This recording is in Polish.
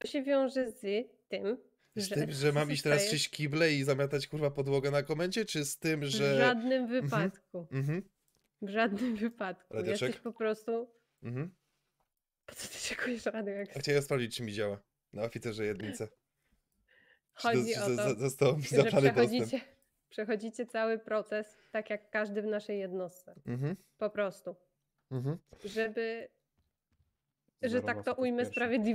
To się wiąże z tym, z że tym, że mam iść teraz czyść kible i zamiatać kurwa podłogę na komendzie, czy z tym, że... W żadnym mhm. wypadku. Mhm. W żadnym wypadku. Radiaczek? Jesteś po prostu... Mhm. Po co ty szykujesz radio? Jak... Chciałem sprawdzić, czy mi działa na oficerze jednice. Chodzi czy, o to, mi że przechodzicie, przechodzicie cały proces tak jak każdy w naszej jednostce. Mhm. Po prostu. Mhm. Żeby, że tak to ujmę, sprawiedliwość.